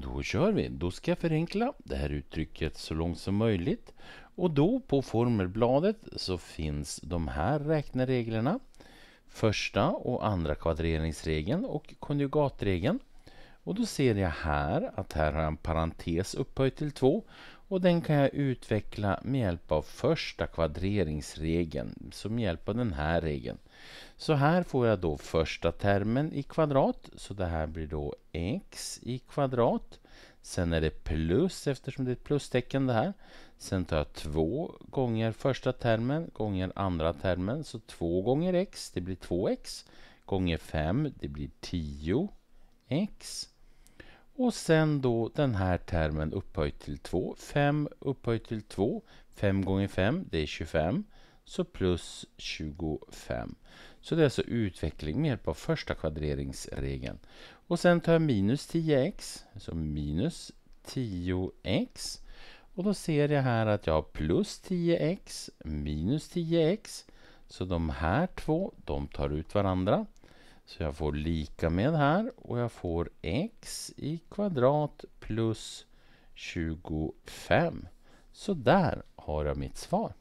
Då kör vi. Då ska jag förenkla det här uttrycket så långt som möjligt. Och då på formelbladet så finns de här räknereglerna. Första och andra kvadreringsregeln och konjugatregeln. Och då ser jag här att här har jag en parentes upphöjt till 2 och den kan jag utveckla med hjälp av första kvadreringsregeln, så med hjälp av den här regeln. Så här får jag då första termen i kvadrat, så det här blir då x i kvadrat. Sen är det plus eftersom det är ett plustecken det här. Sen tar jag 2 gånger första termen gånger andra termen, så 2 gånger x, det blir 2x. Gånger 5, det blir 10x och sen då den här termen upphöjt till 2. 5 upphöjt till 2. 5 gånger 5, det är 25. Så plus 25. Så det är alltså utveckling med hjälp av första kvadreringsregeln. Och sen tar jag minus 10x, så minus 10x. Och då ser jag här att jag har plus 10x, minus 10x. Så de här två, de tar ut varandra. Så jag får lika med här och jag får x i kvadrat plus 25. Så där har jag mitt svar.